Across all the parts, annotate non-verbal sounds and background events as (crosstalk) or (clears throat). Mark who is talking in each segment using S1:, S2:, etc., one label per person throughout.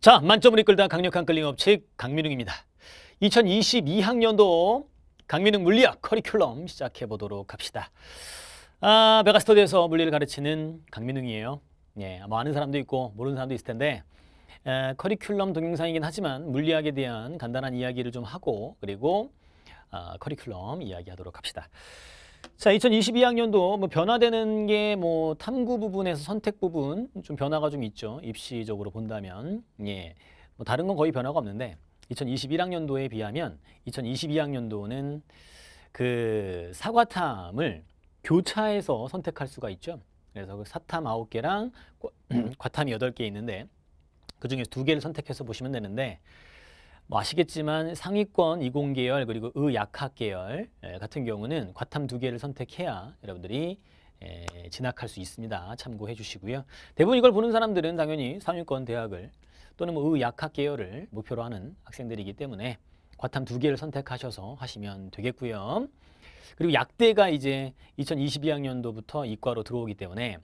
S1: 자, 만점을 이끌다 강력한 끌림업체 강민웅입니다. 2022학년도 강민웅 물리학 커리큘럼 시작해 보도록 합시다. 아, 메가스터디에서 물리를 가르치는 강민웅이에요. 예, 뭐 아는 사람도 있고 모르는 사람도 있을 텐데 에, 커리큘럼 동영상이긴 하지만 물리학에 대한 간단한 이야기를 좀 하고 그리고 어, 커리큘럼 이야기하도록 합시다. 자, 2022학년도 뭐 변화되는 게 뭐 탐구 부분에서 선택 부분 좀 변화가 좀 있죠. 입시적으로 본다면. 예. 뭐 다른 건 거의 변화가 없는데 2021학년도에 비하면 2022학년도는 그 사과탐을 교차해서 선택할 수가 있죠. 그래서 그 사탐 아 개랑 (clears throat) 과탐이 여개 있는데 그 중에서 두 개를 선택해서 보시면 되는데 뭐 아시겠지만 상위권 이공 계열 그리고 의약학 계열 예, 같은 경우는 과탐 두 개를 선택해야 여러분들이 에, 예, 진학할 수 있습니다. 참고해 주시고요. 대부분 이걸 보는 사람들은 당연히 상위권 대학을 또는 뭐 의약학 계열을 목표로 하는 학생들이기 때문에 과탐 두 개를 선택하셔서 하시면 되겠고요. 그리고 약대가 이제 2022학년도부터 이과로 들어오기 때문에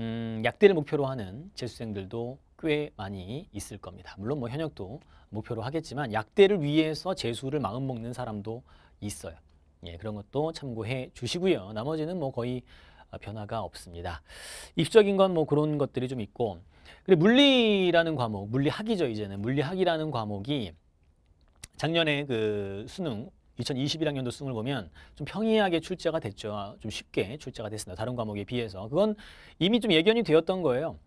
S1: 음, 약대를 목표로 하는 재수생들도 꽤 많이 있을 겁니다. 물론 뭐 현역도 목표로 하겠지만 약대를 위해서 재수를 마음먹는 사람도 있어요. 예, 그런 것도 참고해 주시고요. 나머지는 뭐 거의 아, 변화가 없습니다. 입적인 건 뭐 그런 것들이 좀 있고 그리고 물리라는 과목, 물리학이죠 이제는 물리학이라는 과목이 작년에 그 수능 2021학년도 수능을 보면 좀 평이하게 출제가 됐죠. 아, 좀 쉽게 출제가 됐습니다. 다른 과목에 비해서. 그건 이미 좀 예견이 되었던 거예요.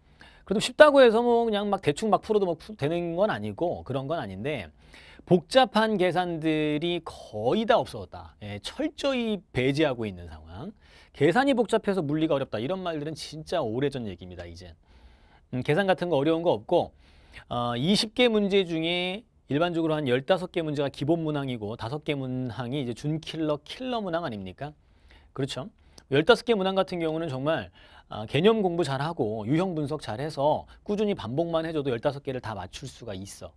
S1: 그래도 쉽다고 해서 뭐 그냥 막 대충 막 풀어도 뭐 되는 건 아니고 그런 건 아닌데 복잡한 계산들이 거의 다 없어졌다. 예, 철저히 배제하고 있는 상황. 계산이 복잡해서 물리가 어렵다. 이런 말들은 진짜 오래전 얘기입니다. 이젠. 음, 계산 같은 거 어려운 거 없고 어, 20개 문제 중에 일반적으로 한 15개 문제가 기본 문항이고 5개 문항이 이제 준킬러, 킬러 문항 아닙니까? 그렇죠. 1 5개 문항 같은 경우는 정말 아, 개념 공부 잘하고 유형 분석 잘해서 꾸준히 반복만 해줘도 1 5 개를다 맞출 수가 있어.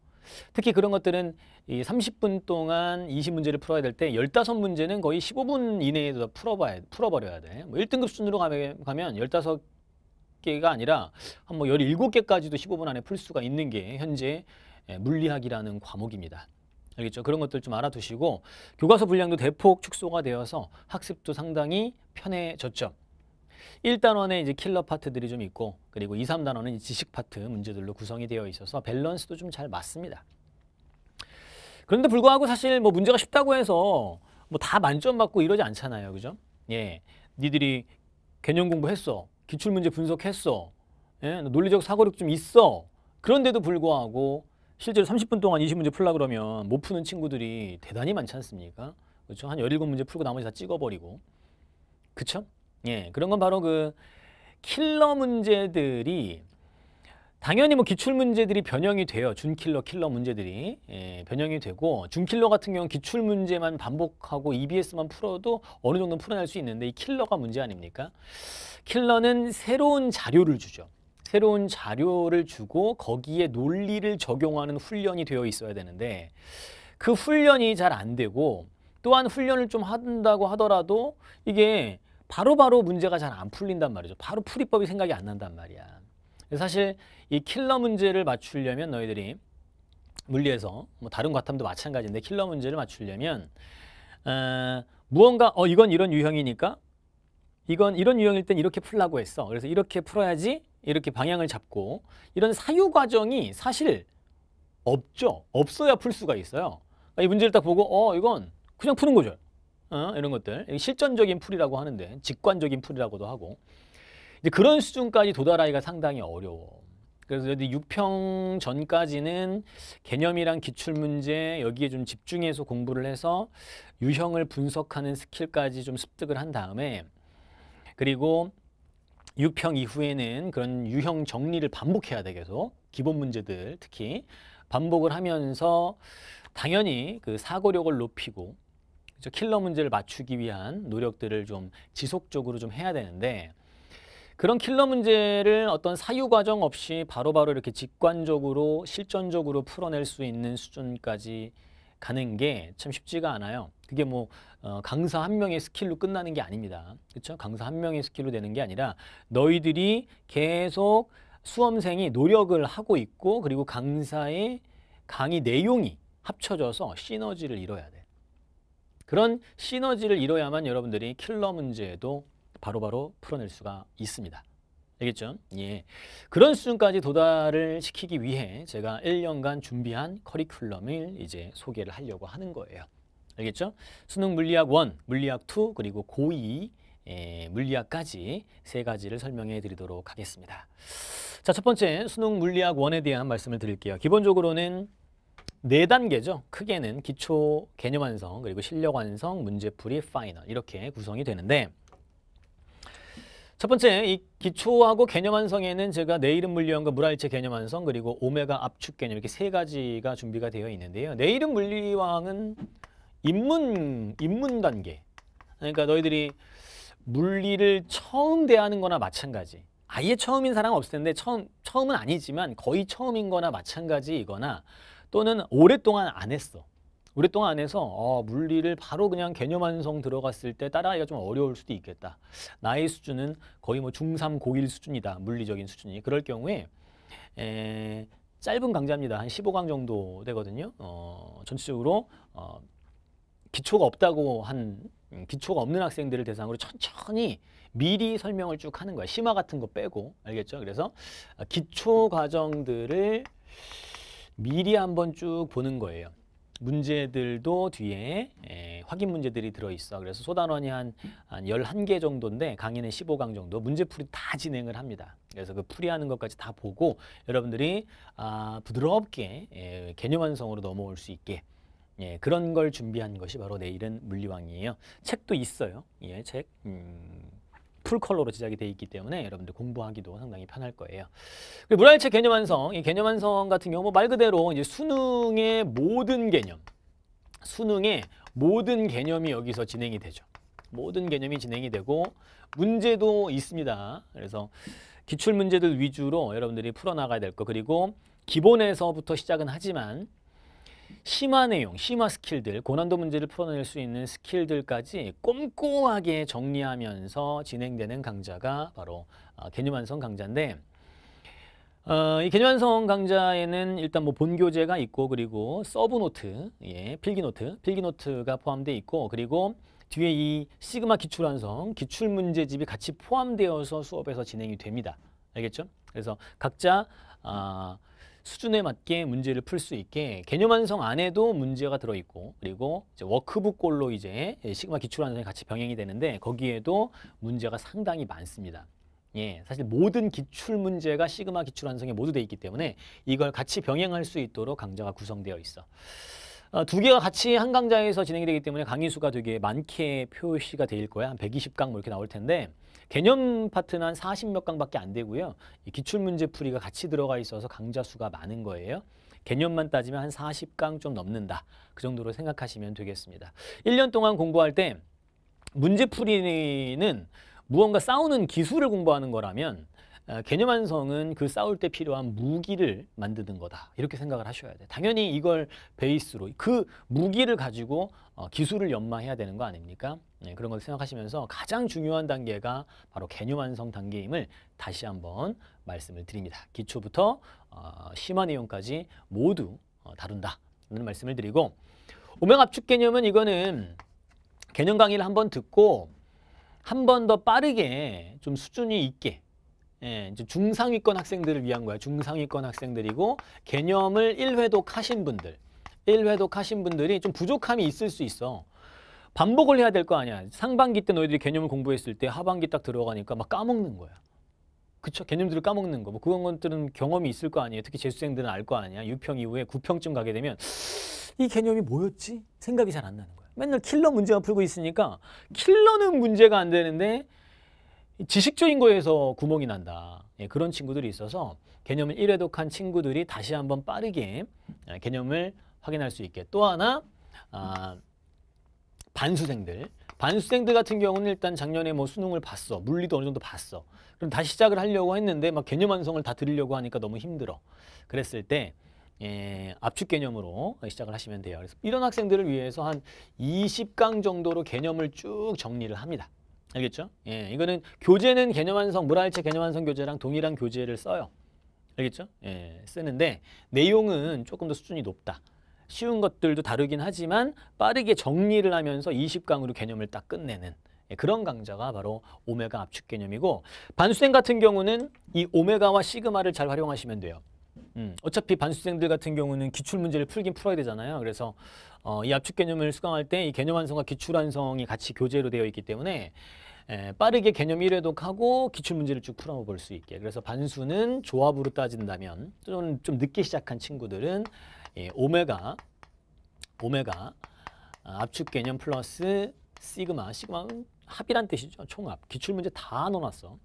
S1: 특히 그런 것들은 이 30분 동안 20문제를 풀어야 될 때 15문제는 거의 15분 이내에 다 풀어봐야, 풀어버려야 돼. 뭐 1등급 순으로 가면, 가면 15개가 아니라 한뭐 17개까지도 15분 안에 풀 수가 있는 게 현재 예, 물리학이라는 과목입니다. 알겠죠? 그런 것들 좀 알아두시고 교과서 분량도 대폭 축소가 되어서 학습도 상당히 편해졌죠. 1단원에 이제 킬러 파트들이 좀 있고 그리고 2, 3단원은 지식 파트 문제들로 구성이 되어 있어서 밸런스도 좀 잘 맞습니다. 그런데 불구하고 사실 뭐 문제가 쉽다고 해서 뭐 다 만점 받고 이러지 않잖아요. 그죠? 예. 니들이 개념 공부했어. 기출문제 분석했어. 예? 논리적 사고력 좀 있어. 그런데도 불구하고 실제로 30분 동안 20문제 풀라 그러면 못 푸는 친구들이 대단히 많지 않습니까? 그렇죠? 한 17문제 풀고 나머지 다 찍어버리고. 그쵸? 예, 그런 건 바로 그 킬러 문제들이 당연히 뭐 기출 문제들이 변형이 돼요. 준킬러, 킬러 문제들이 예, 변형이 되고 준킬러 같은 경우 기출 문제만 반복하고 EBS만 풀어도 어느 정도 풀어낼 수 있는데 이 킬러가 문제 아닙니까? 킬러는 새로운 자료를 주죠. 새로운 자료를 주고 거기에 논리를 적용하는 훈련이 되어 있어야 되는데 그 훈련이 잘 안 되고 또한 훈련을 좀 한다고 하더라도 이게 바로바로 바로 문제가 잘 안 풀린단 말이죠. 바로 풀이법이 생각이 안 난단 말이야. 사실 이 킬러 문제를 맞추려면 너희들이 물리에서 뭐 다른 과탐도 마찬가지인데 킬러 문제를 맞추려면 어, 무언가 어 이건 이런 유형이니까 이건 이런 유형일 땐 이렇게 풀라고 했어. 그래서 이렇게 풀어야지 이렇게 방향을 잡고 이런 사유 과정이 사실 없죠. 없어야 풀 수가 있어요. 그러니까 이 문제를 딱 보고 어 이건 그냥 푸는 거죠. 어, 이런 것들 실전적인 풀이라고 하는데 직관적인 풀이라고도 하고 이제 그런 수준까지 도달하기가 상당히 어려워. 그래서 6평 전까지는 개념이랑 기출문제 여기에 좀 집중해서 공부를 해서 유형을 분석하는 스킬까지 좀 습득을 한 다음에 그리고 6평 이후에는 그런 유형 정리를 반복해야 되겠속 기본 문제들 특히 반복을 하면서 당연히 그 사고력을 높이고 그렇죠? 킬러 문제를 맞추기 위한 노력들을 좀 지속적으로 좀 해야 되는데 그런 킬러 문제를 어떤 사유 과정 없이 바로바로 바로 이렇게 직관적으로 실전적으로 풀어낼 수 있는 수준까지 가는 게 참 쉽지가 않아요. 그게 뭐 어, 강사 한 명의 스킬로 끝나는 게 아닙니다. 그렇죠? 강사 한 명의 스킬로 되는 게 아니라 너희들이 계속 수험생이 노력을 하고 있고 그리고 강사의 강의 내용이 합쳐져서 시너지를 이뤄야 돼. 그런 시너지를 이뤄야만 여러분들이 킬러 문제도 바로바로 풀어낼 수가 있습니다. 알겠죠? 예. 그런 수준까지 도달을 시키기 위해 제가 1년간 준비한 커리큘럼을 이제 소개를 하려고 하는 거예요. 알겠죠? 수능 물리학 1, 물리학 2, 그리고 고2 예, 물리학까지 세 가지를 설명해 드리도록 하겠습니다. 자, 첫 번째 수능 물리학 1에 대한 말씀을 드릴게요. 기본적으로는 네 단계죠. 크게는 기초 개념 완성, 그리고 실력 완성, 문제풀이, 파이널 이렇게 구성이 되는데 첫 번째 이 기초하고 개념 완성에는 제가 내일은 물리원과 물알체 개념 완성 그리고 오메가 압축 개념 이렇게 세 가지가 준비가 되어 있는데요. 내일은 물리왕은 입문 입문 단계. 그러니까 너희들이 물리를 처음 대하는 거나 마찬가지. 아예 처음인 사람 없을 텐데 처음 처음은 아니지만 거의 처음인 거나 마찬가지이거나 또는 오랫동안 안 했어. 오랫동안 안 해서 어, 물리를 바로 그냥 개념 완성 들어갔을 때 따라하기가 좀 어려울 수도 있겠다. 나의 수준은 거의 뭐 중3 고1 수준이다. 물리적인 수준이. 그럴 경우에 에, 짧은 강좌입니다. 한 15강 정도 되거든요. 어, 전체적으로 어, 기초가 없다고 한 음, 기초가 없는 학생들을 대상으로 천천히 미리 설명을 쭉 하는 거야. 심화 같은 거 빼고 알겠죠? 그래서 아, 기초 과정들을 미리 한번 쭉 보는 거예요. 문제들도 뒤에 에, 확인 문제들이 들어있어. 그래서 소단원이 한, 한 11개 정도인데 강의는 15강 정도 문제풀이 다 진행을 합니다. 그래서 그 풀이하는 것까지 다 보고 여러분들이 아, 부드럽게 에, 개념 완성으로 넘어올 수 있게 예, 그런 걸 준비한 것이 바로 내일은 물리왕이에요. 책도 있어요. 예, 책. 음, 풀컬러로 제작이 되어 있기 때문에 여러분들 공부하기도 상당히 편할 거예요. 문화일책 개념 완성, 이 개념 완성 같은 경우 뭐 말 그대로 이제 수능의 모든 개념, 수능의 모든 개념이 여기서 진행이 되죠. 모든 개념이 진행이 되고 문제도 있습니다. 그래서 기출 문제들 위주로 여러분들이 풀어나가야 될 거. 그리고 기본에서부터 시작은 하지만 심화 내용, 심화 스킬들, 고난도 문제를 풀어낼 수 있는 스킬들까지 꼼꼼하게 정리하면서 진행되는 강좌가 바로 아, 개념 완성 강좌인데 어, 이 개념 완성 강좌에는 일단 뭐 본교재가 있고 그리고 서브 노트, 예, 필기 노트, 필기 노트가 포함되어 있고 그리고 뒤에 이 시그마 기출 완성, 기출 문제집이 같이 포함되어서 수업에서 진행이 됩니다. 알겠죠? 그래서 각자 어, 수준에 맞게 문제를 풀 수 있게 개념 완성 안에도 문제가 들어있고 그리고 이제 워크북꼴로 이제 시그마 기출 완성이 같이 병행이 되는데 거기에도 문제가 상당히 많습니다. 예, 사실 모든 기출 문제가 시그마 기출 완성에 모두 돼 있기 때문에 이걸 같이 병행할 수 있도록 강좌가 구성되어 있어. 어, 두 개가 같이 한 강좌에서 진행이 되기 때문에 강의 수가 되게 많게 표시가 될 거야. 한 120강 뭐 이렇게 나올 텐데 개념 파트는 한 40몇 강밖에 안 되고요. 기출문제 풀이가 같이 들어가 있어서 강좌 수가 많은 거예요. 개념만 따지면 한 40강 좀 넘는다. 그 정도로 생각하시면 되겠습니다. 1년 동안 공부할 때 문제풀이는 무언가 싸우는 기술을 공부하는 거라면 어, 개념 완성은 그 싸울 때 필요한 무기를 만드는 거다. 이렇게 생각을 하셔야 돼. 당연히 이걸 베이스로 그 무기를 가지고 어, 기술을 연마해야 되는 거 아닙니까? 네, 그런 걸 생각하시면서 가장 중요한 단계가 바로 개념 완성 단계임을 다시 한번 말씀을 드립니다. 기초부터 어, 심화 내용까지 모두 다룬다라는 말씀을 드리고 오명 압축 개념은 이거는 개념 강의를 한번 듣고 한 번 더 빠르게 좀 수준이 있게 예, 이제 중상위권 학생들을 위한 거야. 중상위권 학생들이고 개념을 1회독 하신 분들. 1회독 하신 분들이 좀 부족함이 있을 수 있어. 반복을 해야 될 거 아니야. 상반기 때 너희들이 개념을 공부했을 때 하반기 딱 들어가니까 막 까먹는 거야. 그쵸? 개념들을 까먹는 거. 뭐 그런 것들은 경험이 있을 거 아니에요. 특히 재수생들은 알 거 아니야. 6평 이후에 9평쯤 가게 되면 이 개념이 뭐였지? 생각이 잘 안 나는 거야. 맨날 킬러 문제만 풀고 있으니까 킬러는 문제가 안 되는데 지식적인 거에서 구멍이 난다. 예, 그런 친구들이 있어서 개념을 일회독한 친구들이 다시 한번 빠르게 예, 개념을 확인할 수 있게. 또 하나 아, 반수생들. 반수생들 같은 경우는 일단 작년에 뭐 수능을 봤어. 물리도 어느 정도 봤어. 그럼 다시 시작을 하려고 했는데 막 개념 완성을 다 들으려고 하니까 너무 힘들어. 그랬을 때 예, 압축 개념으로 시작을 하시면 돼요. 그래서 이런 학생들을 위해서 한 20강 정도로 개념을 쭉 정리를 합니다. 알겠죠? 예, 이거는 교재는 개념 완성, 물활체 개념 완성 교재랑 동일한 교재를 써요. 알겠죠? 예, 쓰는데 내용은 조금 더 수준이 높다. 쉬운 것들도 다루긴 하지만 빠르게 정리를 하면서 20강으로 개념을 딱 끝내는 예, 그런 강좌가 바로 오메가 압축 개념이고 반수생 같은 경우는 이 오메가와 시그마를 잘 활용하시면 돼요. 음, 어차피 반수생들 같은 경우는 기출문제를 풀긴 풀어야 되잖아요. 그래서 어, 이 압축 개념을 수강할 때 이 개념 완성과 기출 완성이 같이 교재로 되어 있기 때문에 에, 빠르게 개념 1회독하고 기출 문제를 쭉 풀어볼 수 있게 그래서 반수는 조합으로 따진다면 또좀 늦게 시작한 친구들은 예, 오메가 오메가 아, 압축 개념 플러스 시그마 시그마는 음, 합이란 뜻이죠 총합 기출 문제 다 넣어놨어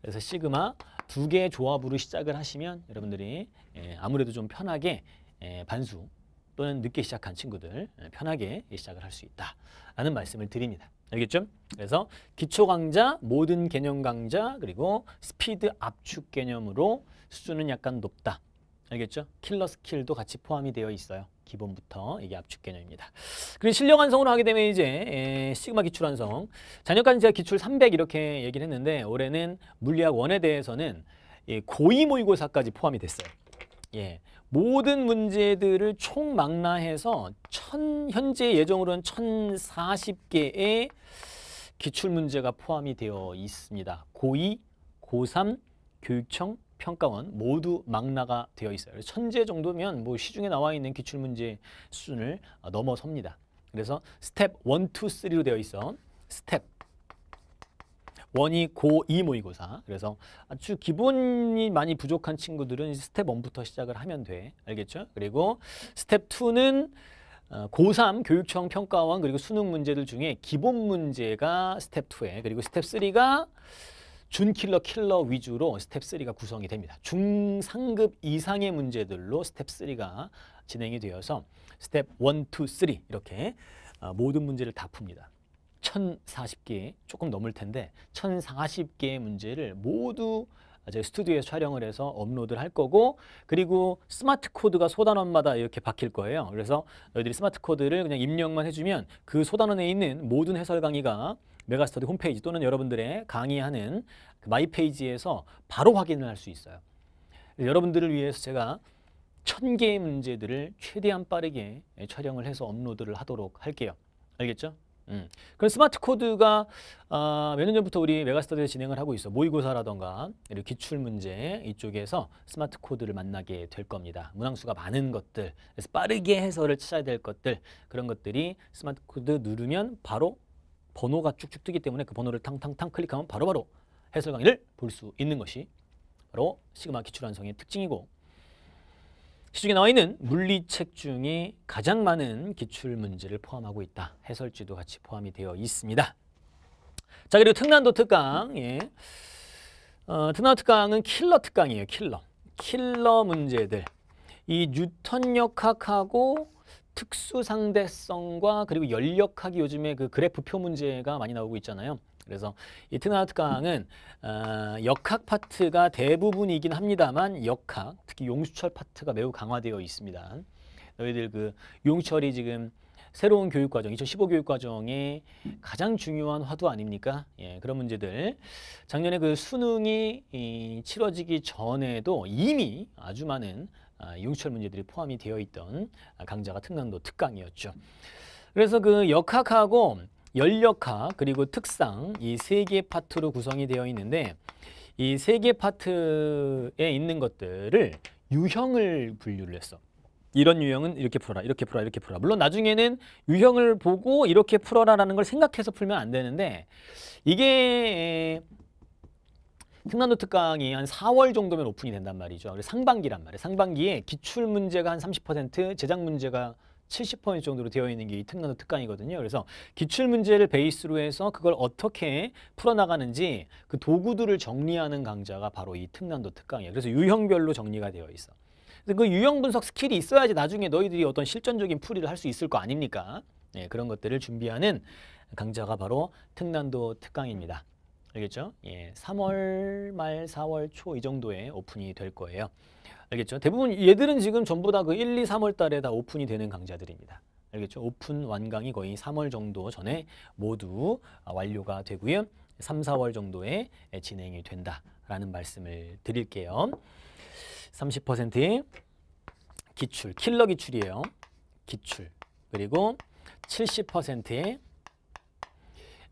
S1: 그래서 시그마 두 개의 조합으로 시작을 하시면 여러분들이 예, 아무래도 좀 편하게 예, 반수 또는 늦게 시작한 친구들 예, 편하게 시작을 할 수 있다라는 말씀을 드립니다. 알겠죠? 그래서 기초 강좌, 모든 개념 강좌, 그리고 스피드 압축 개념으로 수준은 약간 높다. 알겠죠? 킬러 스킬도 같이 포함이 되어 있어요. 기본부터 이게 압축 개념입니다. 그리고 실력 완성으로 하게 되면 이제 예, 시그마 기출 완성. 작년까지 제가 기출 300 이렇게 얘기를 했는데 올해는 물리학 1에 대해서는 예, 고의 모의고사까지 포함이 됐어요. 예, 모든 문제들을 총망라해서 천, 현재 예정으로는 1040개의 기출문제가 포함이 되어 있습니다. 고2, 고3, 교육청, 평가원 모두 망라가 되어 있어요. 천재 정도면 뭐 시중에 나와 있는 기출문제 수준을 넘어섭니다. 그래서 스텝 1, 2, 3로 되어 있어. 스텝 원이 고2 모의고사. 뭐 그래서 아주 기본이 많이 부족한 친구들은 스텝 1부터 시작을 하면 돼. 알겠죠? 그리고 스텝 2는 어, 고3 교육청 평가원 그리고 수능 문제들 중에 기본 문제가 스텝 2에 그리고 스텝 3가 준킬러 킬러 위주로 스텝 3가 구성이 됩니다. 중상급 이상의 문제들로 스텝 3가 진행이 되어서 스텝 1, 2, 3 이렇게 어, 모든 문제를 다 풉니다. 1040개 조금 넘을 텐데 1040개의 문제를 모두 저희 스튜디오에 촬영을 해서 업로드를 할 거고 그리고 스마트 코드가 소단원마다 이렇게 바뀔 거예요. 그래서 너희들이 스마트 코드를 그냥 입력만 해주면 그 소단원에 있는 모든 해설 강의가 메가스터디 홈페이지 또는 여러분들의 강의하는 그 마이 페이지에서 바로 확인을 할 수 있어요. 여러분들을 위해서 제가 1 0 0 0 개의 문제들을 최대한 빠르게 촬영을 해서 업로드를 하도록 할게요. 알겠죠? 음. 그럼 스마트 코드가 아, 몇년 전부터 우리 메가스터디에 진행을 하고 있어. 모의고사라던가 그리 기출문제 이쪽에서 스마트 코드를 만나게 될 겁니다. 문항수가 많은 것들, 그래서 빠르게 해설을 찾아야 될 것들 그런 것들이 스마트 코드 누르면 바로 번호가 쭉쭉 뜨기 때문에 그 번호를 탕탕탕 클릭하면 바로바로 바로 해설 강의를 볼 수 있는 것이 바로 시그마 기출완성의 특징이고 시중에 나와 있는 물리책 중에 가장 많은 기출 문제를 포함하고 있다. 해설지도 같이 포함이 되어 있습니다. 자 그리고 특난도 특강 예. 어, 특난도 특강은 킬러 특강이에요. 킬러. 킬러 문제들. 이 뉴턴 역학하고 특수 상대성과 그리고 연력학이 요즘에 그 그래프표 문제가 많이 나오고 있잖아요. 그래서 이 트나우트강은 어, 역학 파트가 대부분이긴 합니다만 역학, 특히 용수철 파트가 매우 강화되어 있습니다. 너희들 그 용철이 지금 새로운 교육과정, 2015 교육과정의 가장 중요한 화두 아닙니까? 예, 그런 문제들. 작년에 그 수능이 이, 치러지기 전에도 이미 아주 많은 아, 용철 문제들이 포함이 되어 있던 강자가 특강도 특강이었죠. 그래서 그 역학하고 연력화 그리고 특상 이세 개의 파트로 구성이 되어 있는데 이 세 개 파트에 있는 것들을 유형을 분류를 했어. 이런 유형은 이렇게 풀어라, 이렇게 풀어라, 이렇게 풀어라. 물론 나중에는 유형을 보고 이렇게 풀어라라는 걸 생각해서 풀면 안 되는데 이게 특난도 특강이 한 4월 정도면 오픈이 된단 말이죠. 상반기란 말이에요. 상반기에 기출 문제가 한 30%, 제작 문제가 70% 정도로 되어 있는 게 이 특강도 특강이거든요. 그래서 기출 문제를 베이스로 해서 그걸 어떻게 풀어나가는지 그 도구들을 정리하는 강좌가 바로 이 특강도 특강이에요. 그래서 유형별로 정리가 되어 있어. 그 유형 분석 스킬이 있어야지 나중에 너희들이 어떤 실전적인 풀이를 할 수 있을 거 아닙니까? 예, 그런 것들을 준비하는 강좌가 바로 특난도 특강입니다. 알겠죠? 예, 3월 말 4월 초 이 정도에 오픈이 될 거예요. 알겠죠? 대부분 얘들은 지금 전부 다 그 1, 2, 3월 달에 다 오픈이 되는 강좌들입니다. 알겠죠? 오픈 완강이 거의 3월 정도 전에 모두 아, 완료가 되고요. 3, 4월 정도에 예, 진행이 된다라는 말씀을 드릴게요. 30% 기출, 킬러 기출이에요. 기출. 그리고 70%의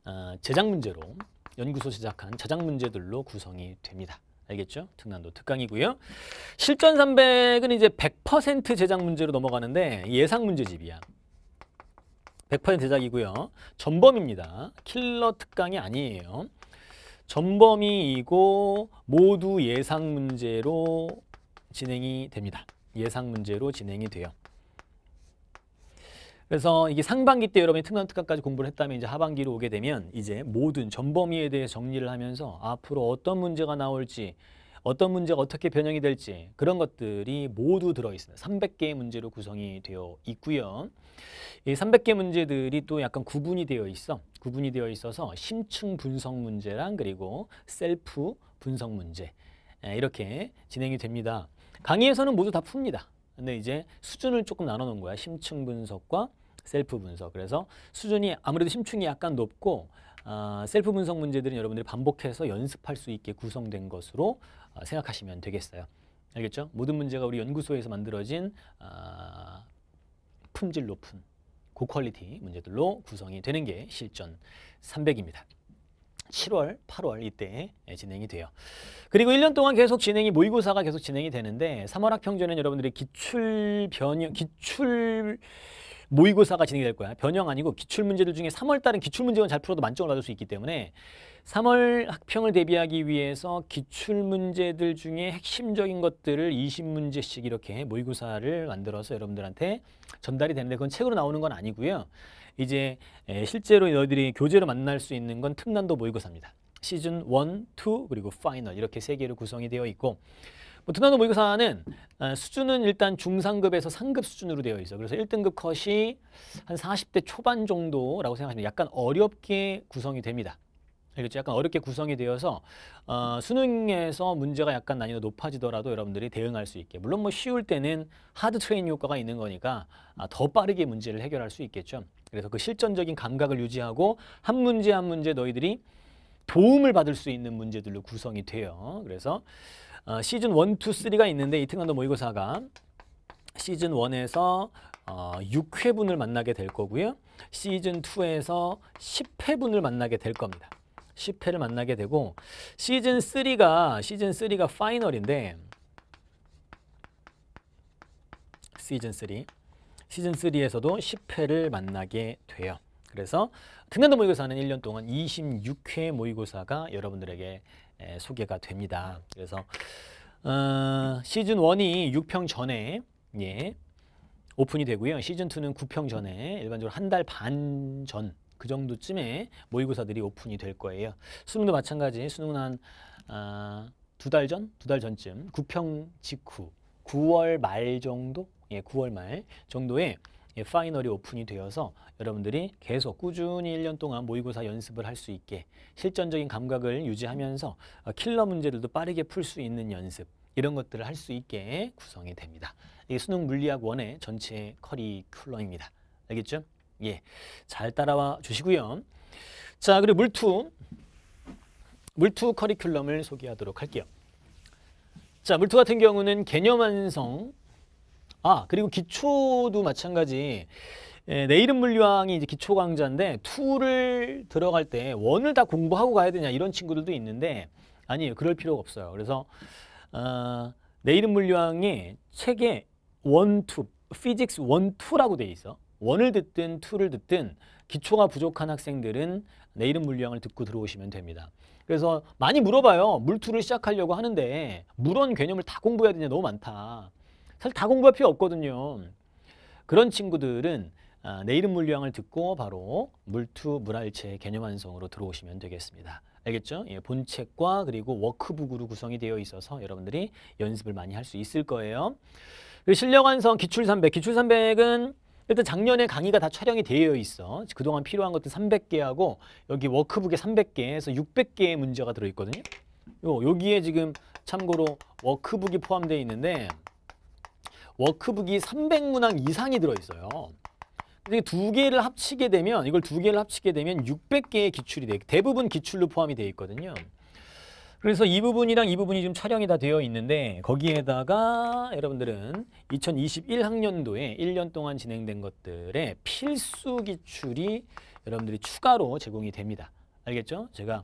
S1: 아, 제작 문제로 연구소 시작한 자작 문제들로 구성이 됩니다. 알겠죠? 등난도 특강이고요. 실전 300은 이제 100% 제작 문제로 넘어가는데 예상 문제집이야. 100% 제작이고요. 전범입니다. 킬러 특강이 아니에요. 전범이고 모두 예상 문제로 진행이 됩니다. 예상 문제로 진행이 돼요. 그래서 이게 상반기 때 여러분이 특강 특강까지 공부를 했다면 이제 하반기로 오게 되면 이제 모든 전 범위에 대해 정리를 하면서 앞으로 어떤 문제가 나올지 어떤 문제가 어떻게 변형이 될지 그런 것들이 모두 들어있습니다. 300개의 문제로 구성이 되어 있고요. 이 300개 문제들이 또 약간 구분이 되어 있어. 구분이 되어 있어서 심층 분석 문제랑 그리고 셀프 분석 문제 예, 이렇게 진행이 됩니다. 강의에서는 모두 다 풉니다. 근데 이제 수준을 조금 나눠 놓은 거야. 심층 분석과 셀프 분석. 그래서 수준이 아무래도 심층이 약간 높고 어, 셀프 분석 문제들은 여러분들이 반복해서 연습할 수 있게 구성된 것으로 어, 생각하시면 되겠어요. 알겠죠? 모든 문제가 우리 연구소에서 만들어진 어, 품질 높은 고퀄리티 문제들로 구성이 되는 게 실전 300입니다. 7월, 8월 이때 예, 진행이 돼요. 그리고 1년 동안 계속 진행이 모의고사가 계속 진행이 되는데 3월 학평전에는 여러분들이 기출 변형, 기출 모의고사가 진행이 될 거야. 변형 아니고 기출 문제들 중에 3월 달은 기출 문제만 잘 풀어도 만점을 받을 수 있기 때문에 3월 학평을 대비하기 위해서 기출 문제들 중에 핵심적인 것들을 20문제씩 이렇게 모의고사를 만들어서 여러분들한테 전달이 되는데 그건 책으로 나오는 건 아니고요. 이제 실제로 너희들이 교재로 만날 수 있는 건 특난도 모의고사입니다. 시즌 1, 2 그리고 파이널 이렇게 세 개로 구성이 되어 있고 뭐 특난도 모의고사는 아, 수준은 일단 중상급에서 상급 수준으로 되어 있어. 그래서 1등급 컷이 한 40대 초반 정도라고 생각하시면 약간 어렵게 구성이 됩니다. 그렇죠. 약간 어렵게 구성이 되어서 어, 수능에서 문제가 약간 난이도 높아지더라도 여러분들이 대응할 수 있게 물론 뭐 쉬울 때는 하드 트레인 효과가 있는 거니까 아, 더 빠르게 문제를 해결할 수 있겠죠. 그래서 그 실전적인 감각을 유지하고 한 문제 한 문제 너희들이 도움을 받을 수 있는 문제들로 구성이 돼요. 그래서 어, 시즌 원, 투, 쓰가 있는데 이 특강도 모의고사가 시즌 원에서 어, 6회분을 만나게 될 거고요. 시즌 투에서 10회분을 만나게 될 겁니다. 10회를 만나게 되고 시즌 쓰가 시즌 쓰가 파이널인데 시즌 쓰 시즌3에서도 10회를 만나게 돼요. 그래서 금년도 모의고사는 1년 동안 26회 모의고사가 여러분들에게 에, 소개가 됩니다. 그래서 어, 시즌 1이 6평 전에 예, 오픈이 되고요. 시즌 2는 9평 전에 일반적으로 한 달 반 전 그 정도쯤에 모의고사들이 오픈이 될 거예요. 수능도 마찬가지. 수능은 한 아, 두달 전? 두 달 전쯤 9평 직후 9월 말 정도? 예, 9월 말 정도에 예, 파이널이 오픈이 되어서 여러분들이 계속 꾸준히 1년 동안 모의고사 연습을 할 수 있게 실전적인 감각을 유지하면서 어, 킬러 문제들도 빠르게 풀 수 있는 연습 이런 것들을 할 수 있게 구성이 됩니다. 이게 수능 물리학 1의 전체 커리큘럼입니다. 알겠죠? 예, 잘 따라와 주시고요. 자, 그리고 물투, 물투 커리큘럼을 소개하도록 할게요. 자, 물투 같은 경우는 개념 완성, 아 그리고 기초도 마찬가지 예, 내일은 물리왕이 이제 기초 강좌인데 투를 들어갈 때 원을 다 공부하고 가야 되냐 이런 친구들도 있는데 아니에요 그럴 필요가 없어요 그래서 어, 내일은 물리왕이 책에 원투 피직스 원투라고 돼 있어 원을 듣든 투를 듣든 기초가 부족한 학생들은 내일은 물리왕을 듣고 들어오시면 됩니다. 그래서 많이 물어봐요. 물투를 시작하려고 하는데 물원 개념을 다 공부해야 되냐 너무 많다. 사실 다 공부할 필요 없거든요. 그런 친구들은 아, 내 이름 물량을 듣고 바로 물투 물알체 개념 완성으로 들어오시면 되겠습니다. 알겠죠? 예, 본책과 그리고 워크북으로 구성이 되어 있어서 여러분들이 연습을 많이 할 수 있을 거예요. 그 실력 완성 기출 300. 기출 300은 일단 작년에 강의가 다 촬영이 되어 있어. 그동안 필요한 것들 300개하고 여기 워크북에 300개에서 600개의 문제가 들어 있거든요. 요 여기에 지금 참고로 워크북이 포함되어 있는데 워크북이 300문항 이상이 들어있어요. 근데 두 개를 합치게 되면 이걸 두 개를 합치게 되면 600개의 기출이 돼 대부분 기출로 포함이 되어 있거든요. 그래서 이 부분이랑 이 부분이 지금 촬영이 다 되어 있는데 거기에다가 여러분들은 2021학년도에 1년 동안 진행된 것들의 필수 기출이 여러분들이 추가로 제공이 됩니다. 알겠죠? 제가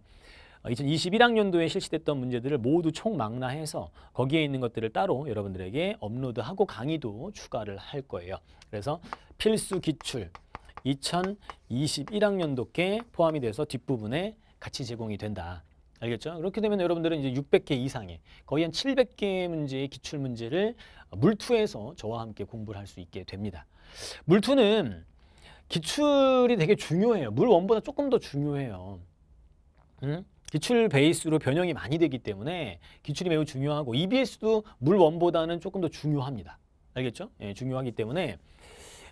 S1: 2021학년도에 어, 실시됐던 문제들을 모두 총망라해서 거기에 있는 것들을 따로 여러분들에게 업로드하고 강의도 추가를 할 거예요. 그래서 필수 기출 2021학년도께 포함이 돼서 뒷부분에 같이 제공이 된다. 알겠죠? 그렇게 되면 여러분들은 이제 600개 이상의 거의 한7 0 0개 문제의 기출 문제를 물투에서 저와 함께 공부를 할 수 있게 됩니다. 물투는 기출이 되게 중요해요. 물원보다 조금 더 중요해요. 응? 기출 베이스로 변형이 많이 되기 때문에 기출이 매우 중요하고 EBS도 물원보다는 조금 더 중요합니다. 알겠죠? 예, 중요하기 때문에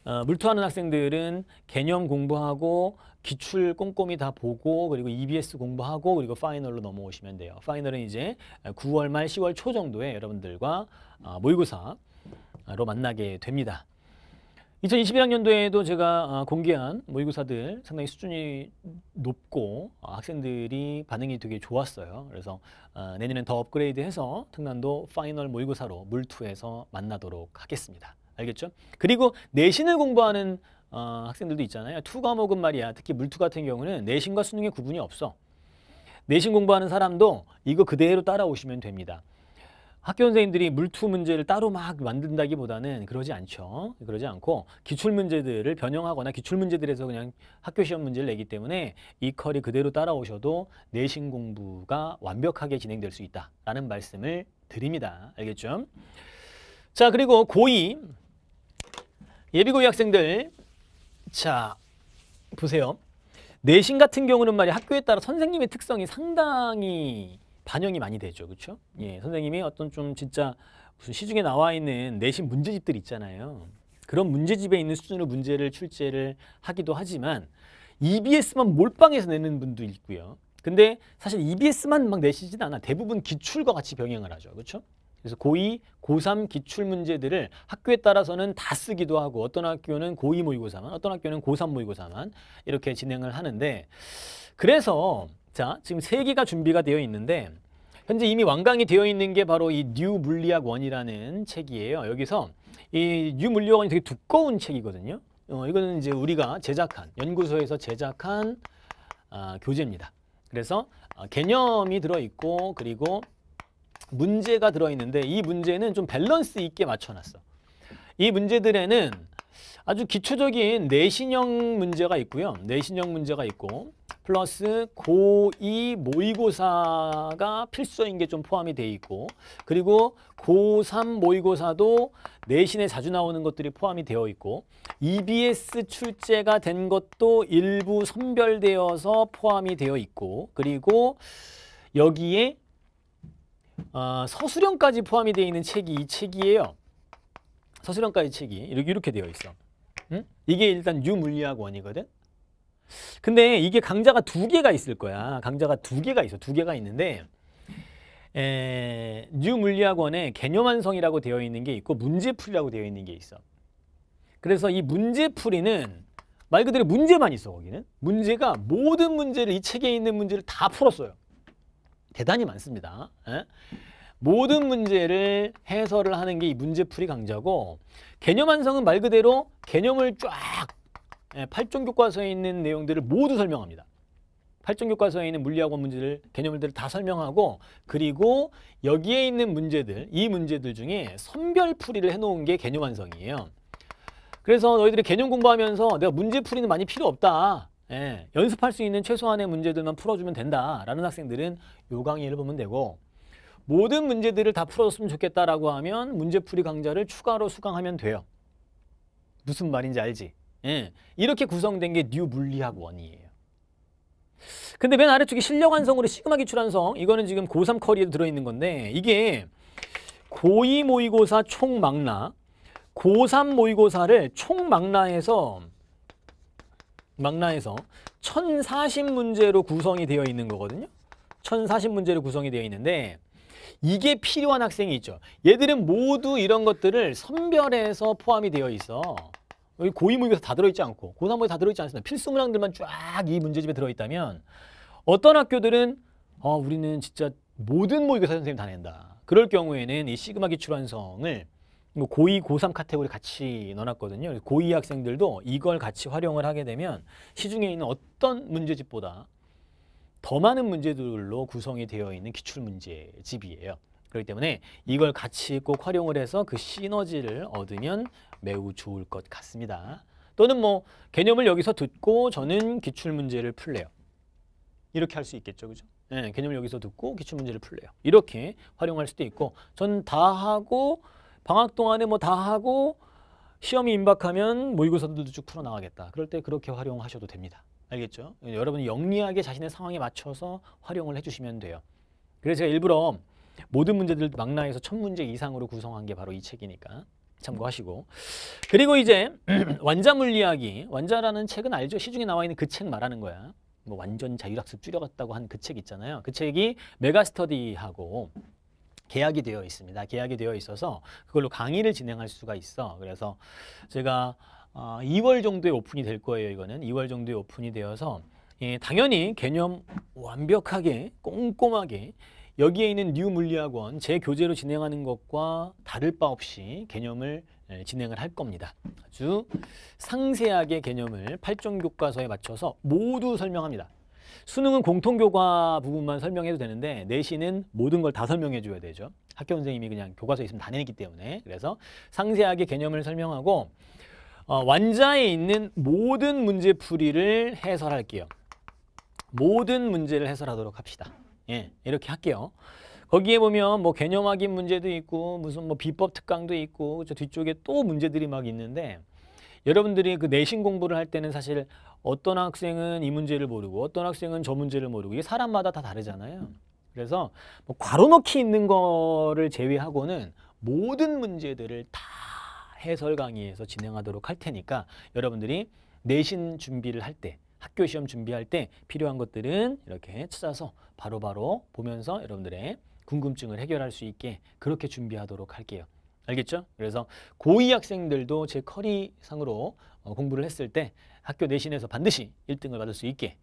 S1: 어, 물투하는 학생들은 개념 공부하고 기출 꼼꼼히 다 보고 그리고 EBS 공부하고 그리고 파이널로 넘어오시면 돼요. 파이널은 이제 9월 말 10월 초 정도에 여러분들과 어, 모의고사로 만나게 됩니다. 2021학년도에도 제가 아, 공개한 모의고사들 상당히 수준이 높고 아, 학생들이 반응이 되게 좋았어요. 그래서 아, 내년엔 더 업그레이드해서 특난도 파이널 모의고사로 물투에서 만나도록 하겠습니다. 알겠죠? 그리고 내신을 공부하는 학생들도 있잖아요. 투 과목은 말이야. 특히 물투 같은 경우는 내신과 수능의 구분이 없어. 내신 공부하는 사람도 이거 그대로 따라오시면 됩니다. 학교 선생님들이 물투 문제를 따로 막 만든다기보다는 그러지 않죠. 그러지 않고 기출 문제들을 변형하거나 기출 문제들에서 그냥 학교 시험 문제를 내기 때문에 이 컬이 그대로 따라오셔도 내신 공부가 완벽하게 진행될 수 있다라는 말씀을 드립니다. 알겠죠? 자, 그리고 고2 예비고위 학생들 자, 보세요. 내신 같은 경우는 말이 학교에 따라 선생님의 특성이 상당히 반영이 많이 되죠. 그렇죠? 예, 선생님이 어떤 좀 진짜 무슨 시중에 나와 있는 내신 문제집들 있잖아요. 그런 문제집에 있는 수준으로 문제를 출제를 하기도 하지만 EBS만 몰빵해서 내는 분도 있고요. 근데 사실 EBS만 막 내시진 않아. 대부분 기출과 같이 병행을 하죠. 그렇죠? 그래서 고2, 고3 기출 문제들을 학교에 따라서는 다 쓰기도 하고 어떤 학교는 고2 모의고사만, 어떤 학교는 고3 모의고사만 이렇게 진행을 하는데 그래서 자, 지금 세 개가 준비가 되어 있는데 현재 이미 완강이 되어 있는 게 바로 이뉴 물리학 원이라는 책이에요. 여기서 이뉴 물리학 원이 되게 두꺼운 책이거든요. 어, 이거는 이제 우리가 제작한 연구소에서 제작한 아, 교재입니다. 그래서 아, 개념이 들어 있고 그리고 문제가 들어 있는데 이 문제는 좀 밸런스 있게 맞춰놨어. 이 문제들에는 아주 기초적인 내신형 문제가 있고요. 내신형 문제가 있고 플러스 고2 모의고사가 필수인 게 좀 포함이 돼 있고 그리고 고3 모의고사도 내신에 자주 나오는 것들이 포함이 되어 있고 EBS 출제가 된 것도 일부 선별되어서 포함이 되어 있고 그리고 여기에 아, 서술형까지 포함이 되어 있는 책이 이 책이에요. 서술형까지 책이 이렇게, 이렇게 되어 있어. 응? 이게 일단 유물리학 원이거든. 근데 이게 강자가 두 개가 있을 거야. 강자가 두 개가 있어. 두 개가 있는데 에, 뉴 물리학원에 개념 완성이라고 되어 있는 게 있고 문제풀이라고 되어 있는 게 있어. 그래서 이 문제풀이는 말 그대로 문제만 있어 거기는. 문제가 모든 문제를 이 책에 있는 문제를 다 풀었어요. 대단히 많습니다. 에? 모든 문제를 해설을 하는 게 이 문제풀이 강좌고 개념 완성은 말 그대로 개념을 쫙 8종 예, 교과서에 있는 내용들을 모두 설명합니다. 8종 교과서에 있는 물리학원 문제들, 개념들을 다 설명하고 그리고 여기에 있는 문제들, 이 문제들 중에 선별 풀이를 해놓은 게 개념 완성이에요. 그래서 너희들이 개념 공부하면서 내가 문제 풀이는 많이 필요 없다. 예, 연습할 수 있는 최소한의 문제들만 풀어주면 된다. 라는 학생들은 요 강의를 보면 되고 모든 문제들을 다 풀어줬으면 좋겠다라고 하면 문제풀이 강좌를 추가로 수강하면 돼요. 무슨 말인지 알지? 예, 이렇게 구성된 게 뉴 물리학 원이에요. 근데 맨 아래쪽에 실력완성으로 시그마 기출완성 이거는 지금 고3 커리에 들어있는 건데 이게 고2 모의고사 총망라 고3 모의고사를 총망라에서 망라에서 1040문제로 구성이 되어 있는 거거든요. 1040문제로 구성이 되어 있는데 이게 필요한 학생이 있죠. 얘들은 모두 이런 것들을 선별해서 포함이 되어 있어. 여기 고위무역에서다 들어있지 않고 고사모에 다 들어있지 않습니다. 필수 문항들만 쫙 이 문제집에 들어있다면 어떤 학교들은 어, 우리는 진짜 모든 모의고사 선생님 다 낸다. 그럴 경우에는 이 시그마 기출완성을 뭐 고2, 고3 카테고리 같이 넣어놨거든요. 고2 학생들도 이걸 같이 활용을 하게 되면 시중에 있는 어떤 문제집보다 더 많은 문제들로 구성이 되어 있는 기출문제집이에요. 그렇기 때문에 이걸 같이 꼭 활용을 해서 그 시너지를 얻으면 매우 좋을 것 같습니다. 또는 뭐 개념을 여기서 듣고 저는 기출문제를 풀래요. 이렇게 할 수 있겠죠. 그죠? 네, 개념을 여기서 듣고 기출문제를 풀래요. 이렇게 활용할 수도 있고 전 다 하고 방학 동안에 뭐 다 하고 시험이 임박하면 모의고사들도 쭉 풀어나가겠다. 그럴 때 그렇게 활용하셔도 됩니다. 알겠죠? 여러분 영리하게 자신의 상황에 맞춰서 활용을 해주시면 돼요. 그래서 제가 일부러 모든 문제들 망라해서 천문제 이상으로 구성한 게 바로 이 책이니까 참고하시고 그리고 이제 완자 물리학이 완자라는 책은 알죠? 시중에 나와 있는 그 책 말하는 거야. 뭐 완전 자율학습 줄여갔다고 한 그 책 있잖아요. 그 책이 메가스터디하고 계약이 되어 있습니다. 계약이 되어 있어서 그걸로 강의를 진행할 수가 있어. 그래서 제가 어, 2월 정도에 오픈이 될 거예요. 이거는 2월 정도에 오픈이 되어서 예, 당연히 개념 완벽하게 꼼꼼하게 여기에 있는 뉴 물리학원 제 교재로 진행하는 것과 다를 바 없이 개념을 예, 진행을 할 겁니다. 아주 상세하게 개념을 8종 교과서에 맞춰서 모두 설명합니다. 수능은 공통교과 부분만 설명해도 되는데 내신은 모든 걸 다 설명해 줘야 되죠. 학교 선생님이 그냥 교과서에 있으면 다 내기 때문에 그래서 상세하게 개념을 설명하고 어, 완자에 있는 모든 문제풀이를 해설할게요. 모든 문제를 해설하도록 합시다. 예, 이렇게 할게요. 거기에 보면 뭐 개념 확인 문제도 있고 무슨 뭐 비법 특강도 있고 저 뒤쪽에 또 문제들이 막 있는데 여러분들이 그 내신 공부를 할 때는 사실 어떤 학생은 이 문제를 모르고 어떤 학생은 저 문제를 모르고 이게 사람마다 다 다르잖아요. 그래서 뭐 괄호넣기 있는 거를 제외하고는 모든 문제들을 다 해설 강의에서 진행하도록 할 테니까 여러분들이 내신 준비를 할 때, 학교 시험 준비할 때 필요한 것들은 이렇게 찾아서 바로바로 보면서 여러분들의 궁금증을 해결할 수 있게 그렇게 준비하도록 할게요. 알겠죠? 그래서 고2 학생들도 제 커리상으로 어, 공부를 했을 때 학교 내신에서 반드시 1등을 받을 수 있게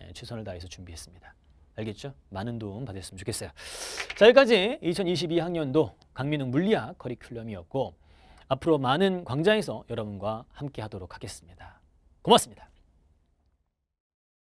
S1: 예, 최선을 다해서 준비했습니다. 알겠죠? 많은 도움 받았으면 좋겠어요. 자, 여기까지 2022학년도 강민웅 물리학 커리큘럼이었고 앞으로 많은 광장에서 여러분과 함께 하도록 하겠습니다. 고맙습니다.